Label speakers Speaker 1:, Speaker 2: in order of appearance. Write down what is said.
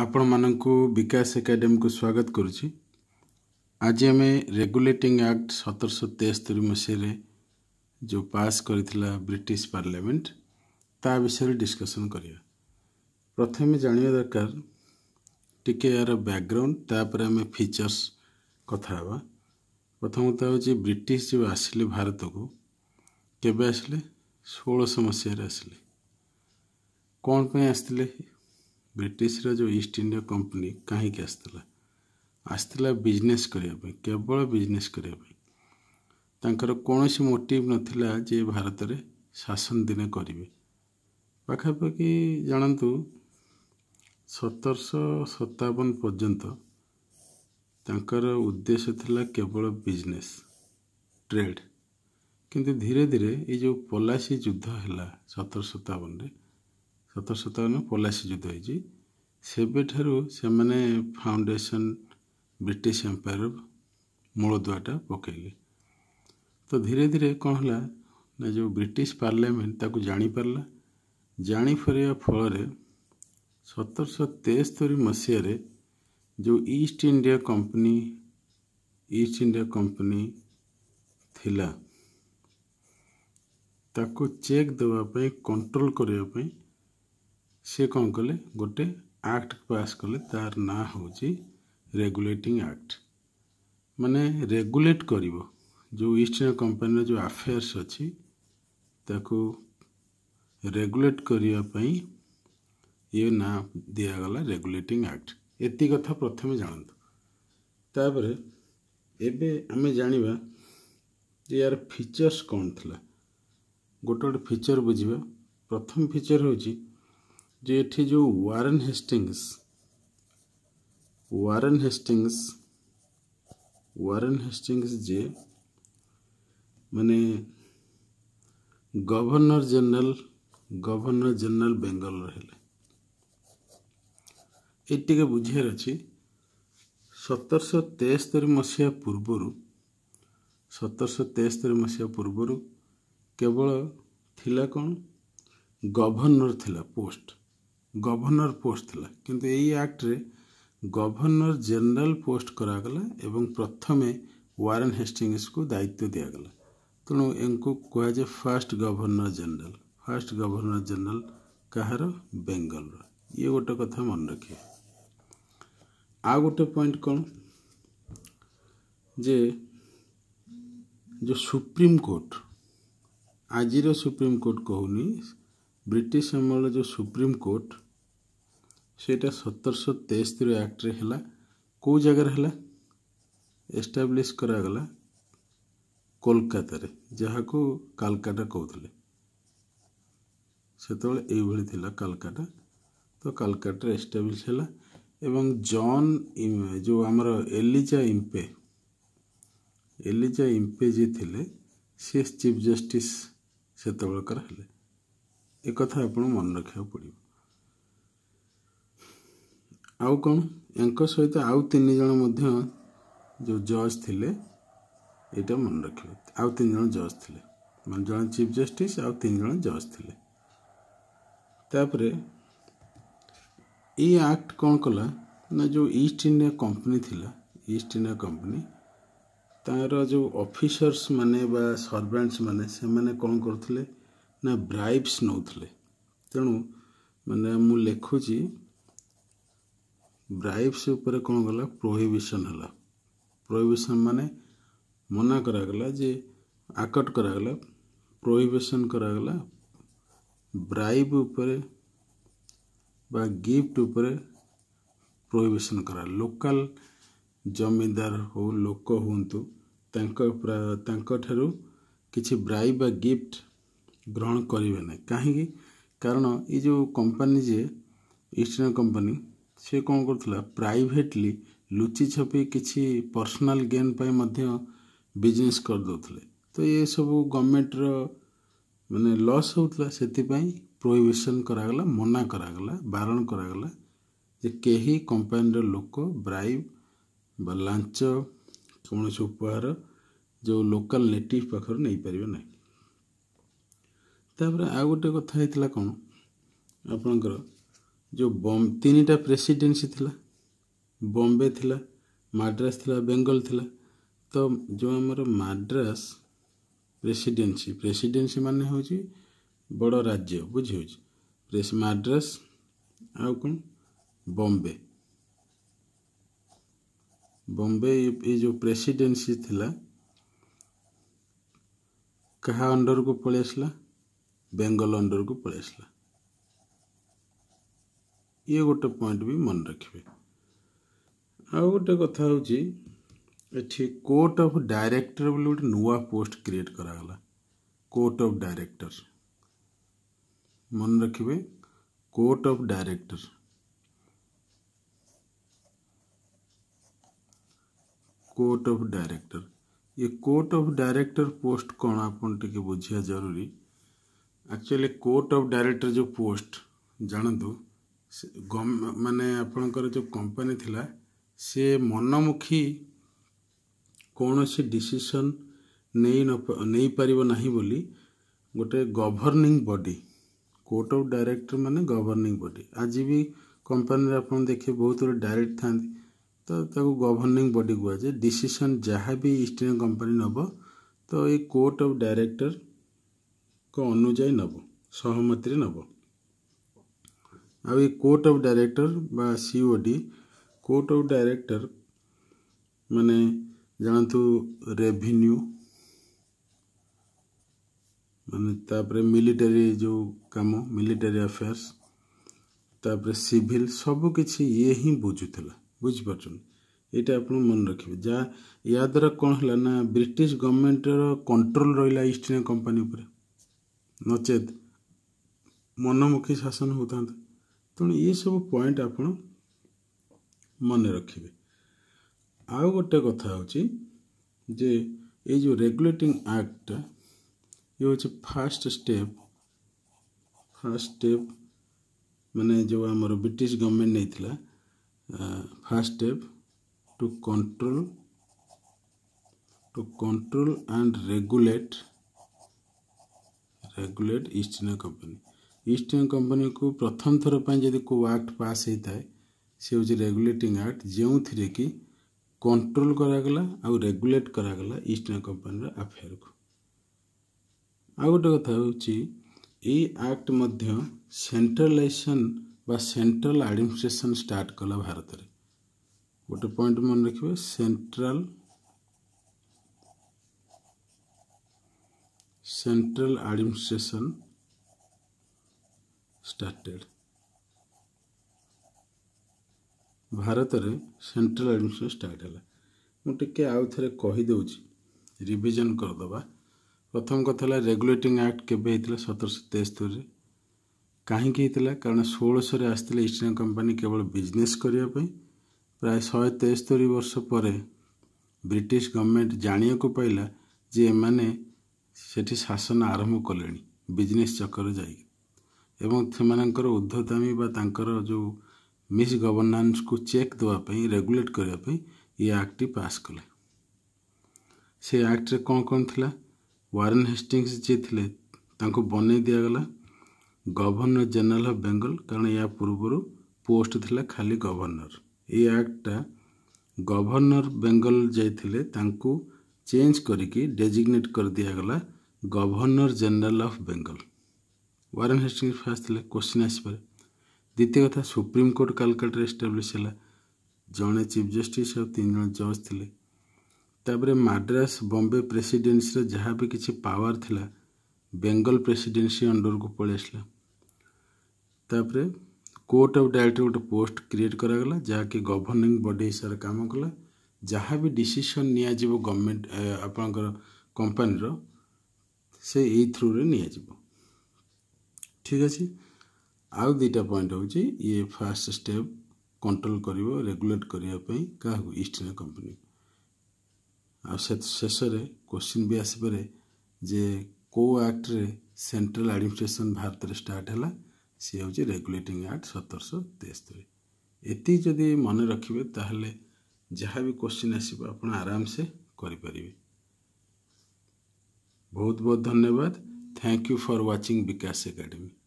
Speaker 1: ଆପଣମାନଙ୍କୁ ବିକାଶ ଏକାଡେମୀକୁ ସ୍ୱାଗତ କରୁଛି ଆଜି ଆମେ ରେଗୁଲେଟିଂ ଆକ୍ଟ ସତରଶହ ତେସ୍ତରି ମସିହାରେ ଯେଉଁ ପାସ୍ କରିଥିଲା ବ୍ରିଟିଶ ପାର୍ଲାମେଣ୍ଟ ତା ବିଷୟରେ ଡିସ୍କସନ୍ କରିବା ପ୍ରଥମେ ଜାଣିବା ଦରକାର ଟିକେ ଏହାର ବ୍ୟାକ୍ଗ୍ରାଉଣ୍ଡ ତାପରେ ଆମେ ଫିଚର୍ସ କଥା ହେବା ପ୍ରଥମତଃ ହେଉଛି ବ୍ରିଟିଶ ଯେଉଁ ଆସିଲେ ଭାରତକୁ କେବେ ଆସିଲେ ଷୋହଳଶହ ମସିହାରେ ଆସିଲେ କ'ଣ ପାଇଁ ଆସିଥିଲେ ବ୍ରିଟିଶର ଯେଉଁ ଇଷ୍ଟ ଇଣ୍ଡିଆ କମ୍ପାନୀ କାହିଁକି ଆସିଥିଲା ଆସିଥିଲା ବିଜନେସ୍ କରିବା ପାଇଁ କେବଳ ବିଜନେସ୍ କରିବା ପାଇଁ ତାଙ୍କର କୌଣସି ମୋଟିଭ୍ ନଥିଲା ଯେ ଭାରତରେ ଶାସନ ଦିନେ କରିବେ ପାଖାପାଖି ଜାଣନ୍ତୁ ସତରଶହ ସତାବନ ପର୍ଯ୍ୟନ୍ତ ତାଙ୍କର ଉଦ୍ଦେଶ୍ୟ ଥିଲା କେବଳ ବିଜନେସ୍ ଟ୍ରେଡ୍ କିନ୍ତୁ ଧୀରେ ଧୀରେ ଏଇ ଯେଉଁ ପଲାସୀ ଯୁଦ୍ଧ ହେଲା ସତରଶହ ସତାବନରେ ସତର ଶତକରେ ପଲାସୀ ଯୁଦ୍ଧ ହୋଇଛି ସେବେଠାରୁ ସେମାନେ ଫାଉଣ୍ଡେସନ୍ ବ୍ରିଟିଶ ଏମ୍ପାୟର ମୂଳଦୁଆଟା ପକାଇଲେ ତ ଧୀରେ ଧୀରେ କ'ଣ ହେଲା ନା ଯେଉଁ ବ୍ରିଟିଶ ପାର୍ଲାମେଣ୍ଟ ତାକୁ ଜାଣିପାରିଲା ଜାଣିପାରିବା ଫଳରେ ସତରଶହ ତେସ୍ତରି ମସିହାରେ ଯେଉଁ East India Company East India Company ଥିଲା ତାକୁ ଚେକ୍ ଦେବା ପାଇଁ କଣ୍ଟ୍ରୋଲ କରିବା ପାଇଁ ସିଏ କ'ଣ କଲେ ଗୋଟେ ଆକ୍ଟ ପାସ୍ କଲେ ତାର ନାଁ ହେଉଛି ରେଗୁଲେଟିଂ ଆକ୍ଟ ମାନେ ରେଗୁଲେଟ୍ କରିବ ଯେଉଁ ଇଷ୍ଟ ଇଣ୍ଡିଆ କମ୍ପାନୀର ଯେଉଁ ଆଫେୟାର୍ସ ଅଛି ତାକୁ ରେଗୁଲେଟ୍ କରିବା ପାଇଁ ଇଏ ନାଁ ଦିଆଗଲା ରେଗୁଲେଟିଂ ଆକ୍ଟ ଏତିକି କଥା ପ୍ରଥମେ ଜାଣନ୍ତୁ ତାପରେ ଏବେ ଆମେ ଜାଣିବା ଯେ ୟାର ଫିଚର୍ସ କ'ଣ ଥିଲା ଗୋଟେ ଗୋଟେ ଫିଚର୍ ବୁଝିବା ପ୍ରଥମ ଫିଚର୍ ହେଉଛି যে ଏଠି ଯେଉଁ Warren Hastings Warren Hastings Warren Hastings ଯେ ମାନେ ଗଭର୍ଣ୍ଣର ଜେନେରାଲ ଗଭର୍ଣ୍ଣର ଜେନେରାଲ ବେଙ୍ଗଲର ହେଲେ ଏଠି ଟିକେ ବୁଝିବାର ଅଛି ସତରଶହ ତେସ୍ତରି ମସିହା ପୂର୍ବରୁ ସତରଶହ ତେସ୍ତରି ମସିହା ପୂର୍ବରୁ କେବଳ ଥିଲା କ'ଣ ଗଭର୍ଣ୍ଣର ଥିଲା ପୋଷ୍ଟ ଗଭର୍ଣ୍ଣର ପୋଷ୍ଟ ଥିଲା କିନ୍ତୁ ଏଇ ଆକ୍ଟରେ ଗଭର୍ଣ୍ଣର ଜେନେରାଲ ପୋଷ୍ଟ କରାଗଲା ଏବଂ ପ୍ରଥମେ ୱାରେନ୍ ହେଷ୍ଟିଙ୍ଗସକୁ ଦାୟିତ୍ୱ ଦିଆଗଲା ତେଣୁ ଏଙ୍କୁ କୁହାଯାଏ first governor general first governor general କାହାର ବେଙ୍ଗଲର ଇଏ ଗୋଟେ କଥା ମନେ ରଖିବେ ଆଉ ଗୋଟେ ପଏଣ୍ଟ କ'ଣ ଯେ ଯେଉଁ ସୁପ୍ରିମକୋର୍ଟ ଆଜିର ସୁପ୍ରିମକୋର୍ଟ କହୁନି ବ୍ରିଟିଶ ଅମଳର ଯେଉଁ ସୁପ୍ରିମକୋର୍ଟ ସେଇଟା ସତରଶହ ତେସ୍ତରି ଆକ୍ଟରେ ହେଲା କେଉଁ ଜାଗାରେ ହେଲା ଏଷ୍ଟାବ୍ଲିଶ କରାଗଲା କୋଲକାତାରେ ଯାହାକୁ କାଲକାଟା କହୁଥିଲେ ସେତେବେଳେ ଏଇଭଳି ଥିଲା କାଲକାଟା ତ କାଲକାଟାରେ ଏଷ୍ଟାବ୍ଲିଶ ହେଲା ଏବଂ ଜନ୍ ଯେଉଁ ଆମର ଏଲିଜା ଇମ୍ପେ ଏଲିଜା ଇମ୍ପେ ଯିଏ ଥିଲେ ସିଏ ଚିଫ୍ ଜଷ୍ଟିସ୍ ସେତେବେଳକର ହେଲେ ଏକଥା ଆପଣ ମନେ ରଖିବାକୁ ପଡ଼ିବ ଆଉ କ'ଣ ଏଙ୍କ ସହିତ ଆଉ ତିନି ଜଣ ମଧ୍ୟ ଯେଉଁ ଜଜ୍ ଥିଲେ ଏଇଟା ମନେ ରଖିବେ ଆଉ ତିନି ଜଣ ଜଜ୍ ଥିଲେ ମାନେ ଜଣେ ଚିଫ୍ ଜଷ୍ଟିସ୍ ଆଉ ତିନି ଜଣ ଜଜ୍ ଥିଲେ ତାପରେ ଏଇ ଆକ୍ଟ କ'ଣ କଲା ନା ଯେଉଁ ଇଷ୍ଟ ଇଣ୍ଡିଆ କମ୍ପାନୀ ଥିଲା ଇଷ୍ଟ ଇଣ୍ଡିଆ କମ୍ପାନୀ ତାର ଯେଉଁ ଅଫିସର୍ସ ମାନେ ବା ସର୍ଭେଣ୍ଟସ୍ ମାନେ ସେମାନେ କ'ଣ କରୁଥିଲେ ନା ବ୍ରାଇବ୍ସ ନେଉଥିଲେ ତେଣୁ ମାନେ ମୁଁ ଲେଖୁଛି ବ୍ରାଇବ୍ସ ଉପରେ କ'ଣ ଗଲା ପ୍ରୋହିବିସନ୍ ହେଲା ପ୍ରୋହିବିସନ୍ ମାନେ ମନା କରାଗଲା ଯେ ଆକଟ କରାଗଲା ପ୍ରୋହିବିସନ୍ କରାଗଲା ବ୍ରାଇବ୍ ଉପରେ ବା ଗିଫ୍ଟ ଉପରେ ପ୍ରୋହିବିସନ୍ କରା ଲୋକାଲ ଜମିଦାର ହଉ ଲୋକ ହୁଅନ୍ତୁ ତାଙ୍କ ତାଙ୍କଠାରୁ କିଛି ବ୍ରାଇବ୍ ବା ଗିଫ୍ଟ ଗ୍ରହଣ କରିବେ ନାହିଁ କାହିଁକି କାରଣ ଏ ଯେଉଁ କମ୍ପାନୀ ଯିଏ ଇଷ୍ଟ ଇଣ୍ଡିଆ କମ୍ପାନୀ ସେ କ'ଣ କରୁଥିଲା ପ୍ରାଇଭେଟଲି ଲୁଚି ଛପି କିଛି ପର୍ସନାଲ ଗେନ୍ ପାଇଁ ମଧ୍ୟ ବିଜନେସ୍ କରିଦେଉଥିଲେ ତ ଏସବୁ ଗଭର୍ଣ୍ଣମେଣ୍ଟର ମାନେ ଲସ୍ ହେଉଥିଲା ସେଥିପାଇଁ ପ୍ରୋହିବିସନ୍ କରାଗଲା ମନା କରାଗଲା ବାରଣ କରାଗଲା ଯେ କେହି କମ୍ପାନୀର ଲୋକ ବ୍ରାଇବ୍ ବା ଲାଞ୍ଚ କୌଣସି ଉପହାର ଯେଉଁ ଲୋକାଲ୍ ନେଟିଭ୍ ପାଖରୁ ନେଇପାରିବେ ନାହିଁ ତାପରେ ଆଉ ଗୋଟେ କଥା ହେଇଥିଲା କ'ଣ ଆପଣଙ୍କର ଯେଉଁ ବମ୍ ତିନିଟା ପ୍ରେସିଡେନ୍ସି ଥିଲା ବମ୍ବେ ଥିଲା ମାଡ୍ରାସ ଥିଲା ବେଙ୍ଗଲ ଥିଲା ତ ଯେଉଁ ଆମର ମାଡ୍ରାସ ପ୍ରେସିଡେନ୍ସି ପ୍ରେସିଡେନ୍ସି ମାନେ ହେଉଛି ବଡ଼ ରାଜ୍ୟ ବୁଝି ହେଉଛି ମାଡ୍ରାସ ଆଉ କ'ଣ ବମ୍ବେ ବମ୍ବେ ଏ ଯେଉଁ ପ୍ରେସିଡେନ୍ସି ଥିଲା କାହା ଅଣ୍ଡରକୁ ପଳେଇ ଆସିଲା बेंगल अंडर को पलैसला ये गोटे पॉइंट भी मन रखे आ गोटे कथा हूँ कोर्ट ऑफ डायरेक्टर बोले गोटे नुआ पोस्ट क्रिएट कराला कोर्ट ऑफ डायरेक्टर मन रखिए court of director court of director ये कोर्ट ऑफ डायरेक्टर पोस्ट कौन आप बुझा जरूरी ଆକ୍ଚୁଆଲି କୋର୍ଟ ଅଫ୍ ଡାଇରେକ୍ଟର ଯେଉଁ ପୋଷ୍ଟ ଜାଣନ୍ତୁ ମାନେ ଆପଣଙ୍କର ଯେଉଁ କମ୍ପାନୀ ଥିଲା ସେ ମନମୁଖୀ କୌଣସି ଡିସିସନ୍ ନେଇ ନେଇପାରିବ ନାହିଁ ବୋଲି ଗୋଟେ governing body court of director ମାନେ ଗଭର୍ଣ୍ଣିଂ ବଡ଼ି ଆଜି ବି କମ୍ପାନୀରେ ଆପଣ ଦେଖିବେ ବହୁତ ଗୁଡ଼ିଏ ଡାଇରେକ୍ଟ ଥାନ୍ତି ତ ତାକୁ ଗଭର୍ଣ୍ଣିଂ ବଡ଼ି କୁହାଯାଏ ଡିସିସନ୍ ଯାହା ବି ଇଷ୍ଟ ଇଣ୍ଡିଆ କମ୍ପାନୀ ନେବ ତ ଏଇ କୋର୍ଟ ଅଫ୍ ଡାଇରେକ୍ଟର অনুযায়ী নেব সহমতিরে নেব ଆଉ ଏ କୋର୍ଟ ଅଫ୍ ଡାଇରେକ୍ଟର ବା ସିଓଡି କୋର୍ଟ ଅଫ୍ ଡାଇରେକ୍ଟର ମାନେ ଜାଣନ୍ତୁ ରେଭିନ୍ୟୁ ମାନେ ତାପରେ ମିଲିଟାରୀ ଯେଉଁ କାମ ମିଲିଟାରୀ ଆଫେୟାର୍ସ ତାପରେ ସିଭିଲ୍ ସବୁକିଛି ଇଏ ହିଁ ବୁଝୁଥିଲା ବୁଝିପାରୁଛନ୍ତି ଏଇଟା ଆପଣ ମନେ ରଖିବେ ଯାହା ୟା ଦ୍ୱାରା କ'ଣ ହେଲା ନା ବ୍ରିଟିଶ ଗଭର୍ଣ୍ଣମେଣ୍ଟର କଣ୍ଟ୍ରୋଲ ରହିଲା ଇଷ୍ଟ ଇଣ୍ଡିଆ କମ୍ପାନୀ ଉପରେ ନଚେତ୍ ମନମୁଖୀ ଶାସନ ହେଉଥାନ୍ତା ତେଣୁ ଏସବୁ ପଏଣ୍ଟ ଆପଣ ମନେ ରଖିବେ ଆଉ ଗୋଟେ କଥା ହେଉଛି ଯେ ଏଇ ଯେଉଁ ରେଗୁଲେଟିଂ ଆକ୍ଟଟା ଇଏ ହେଉଛି ଫାର୍ଷ୍ଟ ଷ୍ଟେପ୍ ଫାର୍ଷ୍ଟ ଷ୍ଟେପ୍ ମାନେ ଯେଉଁ ଆମର ବ୍ରିଟିଶ ଗଭର୍ଣ୍ଣମେଣ୍ଟ ନେଇଥିଲା first step to control to control and regulate regulate East India Company East India କମ୍ପାନୀକୁ ପ୍ରଥମ ଥର ପାଇଁ ଯଦି କେଉଁ ଆକ୍ଟ ପାସ୍ ହୋଇଥାଏ ସେ ହେଉଛି ରେଗୁଲେଟିଂ ଆକ୍ଟ ଯେଉଁଥିରେ କି କଣ୍ଟ୍ରୋଲ କରାଗଲା ଆଉ ରେଗୁଲେଟ୍ କରାଗଲା ଇଷ୍ଟ ଇଣ୍ଡିଆ କମ୍ପାନୀର ଆଫେୟାରକୁ ଆଉ ଗୋଟେ କଥା ହେଉଛି ଏଇ ଆକ୍ଟ ମଧ୍ୟ ସେଣ୍ଟ୍ରାଲାଇଜେସନ୍ ବା ସେଣ୍ଟ୍ରାଲ ଆଡ଼ମିନିଷ୍ଟ୍ରେସନ୍ ଷ୍ଟାର୍ଟ କଲା ଭାରତରେ ଗୋଟେ ପଏଣ୍ଟ ମନେ ରଖିବେ ସେଣ୍ଟ୍ରାଲ central administration started ଭାରତରେ ସେଣ୍ଟ୍ରାଲ ଆଡ଼ମିନିଷ୍ଟ୍ରେସନ ଷ୍ଟାର୍ଟ ହେଲା ମୁଁ ଟିକିଏ ଆଉ ଥରେ କହିଦେଉଛି ରିଭିଜନ୍ କରିଦେବା ପ୍ରଥମ କଥା ହେଲା ରେଗୁଲେଟିଂ ଆକ୍ଟ କେବେ ହେଇଥିଲା ସତରଶହ ତେସ୍ତରୀରେ କାହିଁକି ହେଇଥିଲା କାରଣ ଷୋହଳଶହରେ ଆସିଥିଲେ ଇଷ୍ଟ ଇଣ୍ଡିଆ କମ୍ପାନୀ କେବଳ ବିଜନେସ୍ କରିବା ପାଇଁ ପ୍ରାୟ ଶହେ ତେସ୍ତରୀ ବର୍ଷ ପରେ ବ୍ରିଟିଶ ଗଭର୍ଣ୍ଣମେଣ୍ଟ ଜାଣିବାକୁ ପାଇଲା ଯେ ଏମାନେ ସେଠି ଶାସନ ଆରମ୍ଭ କଲେଣି ବିଜନେସ୍ ଚକ୍ର ଯାଇକି ଏବଂ ସେମାନଙ୍କର ଉର୍ଦ୍ଧତାମୀ ବା ତାଙ୍କର ଯେଉଁ ମିସ୍ ଗଭର୍ଣ୍ଣାନ୍ସକୁ ଚେକ୍ ଦେବା ପାଇଁ ରେଗୁଲେଟ୍ କରିବା ପାଇଁ ଏ ଆକ୍ଟଟି ପାସ୍ କଲେ ସେ ଆକ୍ଟରେ କ'ଣ କ'ଣ ଥିଲା ୱାରେନ୍ ହେଷ୍ଟିଙ୍ଗସ୍ ଯିଏ ଥିଲେ ତାଙ୍କୁ ବନେଇ ଦିଆଗଲା ଗଭର୍ଣ୍ଣର ଜେନେରାଲ୍ ଅଫ୍ ବେଙ୍ଗଲ କାରଣ ଏହା ପୂର୍ବରୁ ପୋଷ୍ଟ ଥିଲା ଖାଲି ଗଭର୍ଣ୍ଣର ଏ ଆକ୍ଟଟା ଗଭର୍ଣ୍ଣର ବେଙ୍ଗଲ ଯାଇଥିଲେ ତାଙ୍କୁ ଚେଞ୍ଜ କରିକି ଡେଜିଗ୍ନେଟ୍ କରିଦିଆଗଲା governor general of Bengal Warren Hastings first ଥିଲେ କୋଶ୍ଚିନ୍ ଆସିପାରେ ଦ୍ୱିତୀୟ କଥା ସୁପ୍ରିମକୋର୍ଟ କାଲକାଟାରେ ଏଷ୍ଟାବ୍ଲିଶ୍ ହେଲା ଜଣେ ଚିଫ୍ ଜଷ୍ଟିସ୍ ଆଉ ତିନି ଜଣ ଜଜ୍ ଥିଲେ ତାପରେ ମାଡ୍ରାସ ବମ୍ବେ ପ୍ରେସିଡେନ୍ସିର ଯାହା ବି କିଛି ପାୱାର ଥିଲା ବେଙ୍ଗଲ ପ୍ରେସିଡେନ୍ସି ଅଣ୍ଡରକୁ ପଳେଇ ଆସିଲା ତାପରେ କୋର୍ଟ ଅଫ୍ ଡାଇରେକ୍ଟର ଗୋଟେ ପୋଷ୍ଟ କ୍ରିଏଟ୍ କରାଗଲା ଯାହାକି ଗଭର୍ଣ୍ଣିଂ ବଡି ହିସାବରେ କାମ କଲା ଯାହା ବି ଡିସିସନ୍ ନିଆଯିବ ଗଭର୍ଣ୍ଣମେଣ୍ଟ ଆପଣଙ୍କର କମ୍ପାନୀର ସେ ଏଇ ଥ୍ରୁରେ ନିଆଯିବ ଠିକ୍ ଅଛି ଆଉ ଦୁଇଟା ପଏଣ୍ଟ ହେଉଛି ଇଏ ଫାଷ୍ଟ ଷ୍ଟେପ୍ କଣ୍ଟ୍ରୋଲ କରିବ ରେଗୁଲେଟ୍ କରିବା ପାଇଁ କାହାକୁ ଇଷ୍ଟ ଇଣ୍ଡିଆ କମ୍ପାନୀ ଆଉ ଶେଷରେ କୋଶ୍ଚିନ୍ ବି ଆସିପାରେ ଯେ କେଉଁ ଆକ୍ଟରେ ସେଣ୍ଟ୍ରାଲ ଆଡ଼ମିନିଷ୍ଟ୍ରେସନ ଭାରତରେ ଷ୍ଟାର୍ଟ ହେଲା ସିଏ ହେଉଛି ରେଗୁଲେଟିଂ ଆକ୍ଟ ସତରଶହ ତେସ୍ତରି ଏତିକି ଯଦି ମନେ ରଖିବେ ତାହେଲେ जहाँ भी क्वेश्चन आस आराम से करें बहुत बहुत धन्यवाद thank you for watching Vikas academy